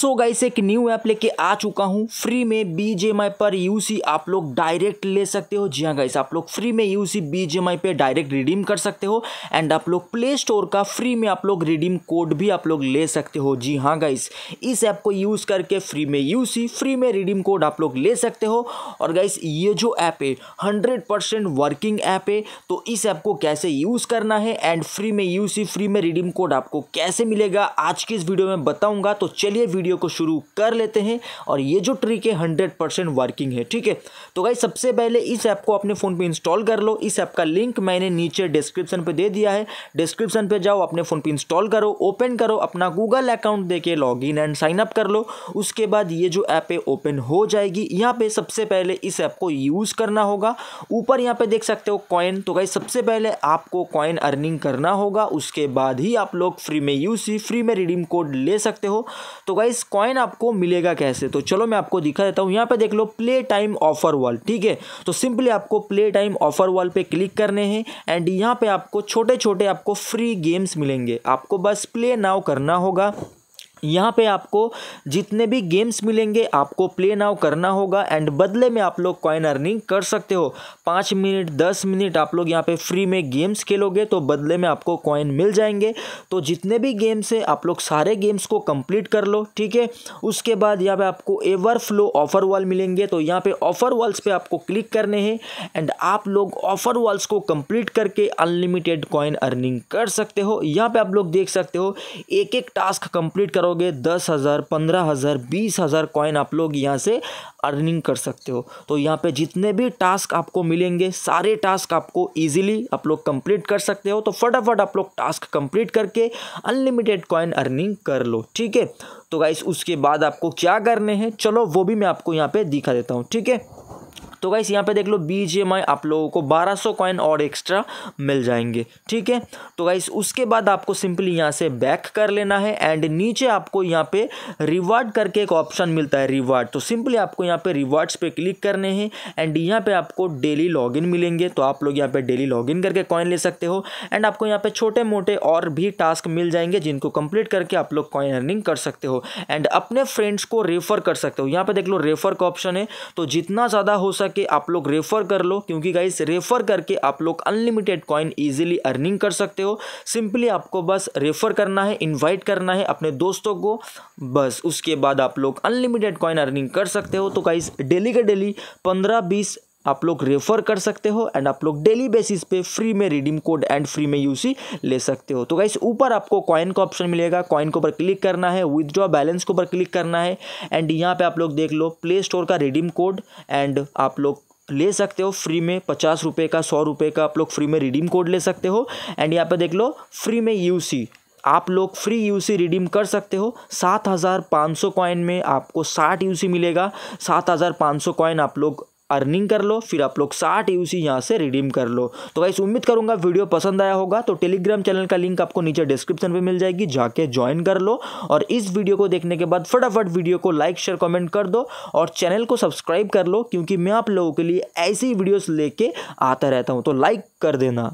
सो so guys एक new app लेके आ चुका हूँ फ्री में बी जे पर यूसी आप लोग डायरेक्ट ले सकते हो जी हाँ गाइस आप लोग फ्री में यूसी बी जे पे डायरेक्ट रिडीम कर सकते हो एंड आप लोग प्ले स्टोर का फ्री में आप लोग रिडीम कोड भी आप लोग ले सकते हो जी हाँ गाइस इस ऐप को यूज़ करके फ्री में यूसी फ्री में रिडीम कोड आप लोग ले सकते हो और गाइस ये जो ऐप है हंड्रेड परसेंट वर्किंग ऐप है तो इस ऐप को कैसे यूज़ करना है एंड फ्री में यूसी फ्री में रिडीम कोड आपको कैसे मिलेगा आज की इस वीडियो में बताऊँगा तो चलिए वीडियो वीडियो को शुरू कर लेते हैं और ये जो ट्रिक है हंड्रेड परसेंट वर्किंग है ठीक है तो भाई सबसे पहले इस ऐप को अपने फ़ोन पर इंस्टॉल कर लो इस ऐप का लिंक मैंने नीचे डिस्क्रिप्शन पे दे दिया है डिस्क्रिप्शन पे जाओ अपने फ़ोन पर इंस्टॉल करो ओपन करो अपना गूगल अकाउंट दे के log in and sign up कर लो उसके बाद ये जो ऐप है ओपन हो जाएगी यहाँ पे सबसे पहले इस ऐप को यूज़ करना होगा ऊपर यहाँ पे देख सकते हो कॉइन तो भाई सबसे पहले आपको कॉइन अर्निंग करना होगा उसके बाद ही आप लोग फ्री में यूज फ्री में रिडीम कोड ले सकते हो तो गाइस दस कॉइन आपको मिलेगा कैसे तो चलो मैं आपको दिखा देता हूँ यहाँ पे देख लो प्ले टाइम ऑफर वॉल ठीक है तो सिंपली आपको प्ले टाइम ऑफर वॉल पे क्लिक करने हैं एंड यहाँ पे आपको छोटे छोटे आपको फ्री गेम्स मिलेंगे आपको बस प्ले नाउ करना होगा यहाँ पे आपको जितने भी गेम्स मिलेंगे आपको प्ले नाउ करना होगा एंड बदले में आप लोग कॉइन अर्निंग कर सकते हो पाँच मिनट दस मिनट आप लोग यहाँ पे फ्री में गेम्स खेलोगे तो बदले में आपको कॉइन मिल जाएंगे तो जितने भी गेम्स हैं आप लोग सारे गेम्स को कंप्लीट कर लो ठीक है उसके बाद यहाँ पे आपको एवर फ्लो ऑफर वॉल मिलेंगे तो यहाँ पर ऑफर वॉल्स पर आपको क्लिक करने हैं एंड आप लोग ऑफर वॉल्स को कम्प्लीट करके अनलिमिटेड कॉइन अर्निंग कर सकते हो यहाँ पर आप लोग देख सकते हो एक एक टास्क कम्प्लीट करो करोगे दस हज़ार पंद्रह हज़ार बीस हज़ार कॉइन आप लोग यहाँ से अर्निंग कर सकते हो तो यहाँ पे जितने भी टास्क आपको मिलेंगे सारे टास्क आपको इजीली आप लोग कंप्लीट कर सकते हो तो फटाफट आप लोग टास्क कंप्लीट करके अनलिमिटेड कॉइन अर्निंग कर लो ठीक है तो गाइस उसके बाद आपको क्या करने हैं चलो वो भी मैं आपको यहाँ पर दिखा देता हूँ ठीक है तो गाइस यहाँ पे देख लो बी जी एम आई आप लोगों को 1200 कॉइन और एक्स्ट्रा मिल जाएंगे ठीक है तो गाइस उसके बाद आपको सिंपली यहाँ से बैक कर लेना है एंड नीचे आपको यहाँ पे रिवार्ड करके एक ऑप्शन मिलता है रिवार्ड तो सिंपली आपको यहाँ पे रिवार्ड्स पे क्लिक करने हैं एंड यहाँ पे आपको डेली लॉगिन मिलेंगे तो आप लोग यहाँ पे डेली लॉगिन करके कॉइन ले सकते हो एंड आपको यहाँ पे छोटे मोटे और भी टास्क मिल जाएंगे जिनको कंप्लीट करके आप लोग कॉइन अर्निंग कर सकते हो एंड अपने फ्रेंड्स को रेफर कर सकते हो यहाँ पे देख लो रेफर का ऑप्शन है तो जितना ज़्यादा हो सके करके आप लोग रेफ़र कर लो क्योंकि गाइस रेफ़र करके आप लोग अनलिमिटेड कॉइन ईजिली अर्निंग कर सकते हो सिंपली आपको बस रेफ़र करना है इन्वाइट करना है अपने दोस्तों को बस उसके बाद आप लोग अनलिमिटेड कॉइन अर्निंग कर सकते हो तो गाइस डेली का डेली पंद्रह बीस आप लोग रेफर कर सकते हो एंड आप लोग डेली बेसिस पे फ्री में रिडीम कोड एंड फ्री में यूसी ले सकते हो तो गाइस ऊपर आपको कॉइन का ऑप्शन मिलेगा कॉइन के ऊपर क्लिक करना है विदड्रॉ बैलेंस के ऊपर क्लिक करना है एंड यहाँ पे आप लोग देख लो प्ले स्टोर का रिडीम कोड एंड आप लोग ले सकते हो फ्री में पचास रुपये का सौ रुपये का आप लोग फ्री में रिडीम कोड ले सकते हो एंड यहाँ पर देख लो फ्री में यू आप लोग फ्री यूसी रिडीम कर सकते हो सात हज़ार पाँच सौ कॉइन में आपको साठ यूसी मिलेगा सात हज़ार पाँच सौ कॉइन आप लोग अर्निंग कर लो फिर आप लोग साठ यू सी यहाँ से रिडीम कर लो तो वैसे उम्मीद करूँगा वीडियो पसंद आया होगा तो टेलीग्राम चैनल का लिंक आपको नीचे डिस्क्रिप्शन में मिल जाएगी जाके ज्वाइन कर लो और इस वीडियो को देखने के बाद फटाफट वीडियो को लाइक शेयर कमेंट कर दो और चैनल को सब्सक्राइब कर लो क्योंकि मैं आप लोगों के लिए ऐसी वीडियोस लेके आता रहता हूँ तो लाइक कर देना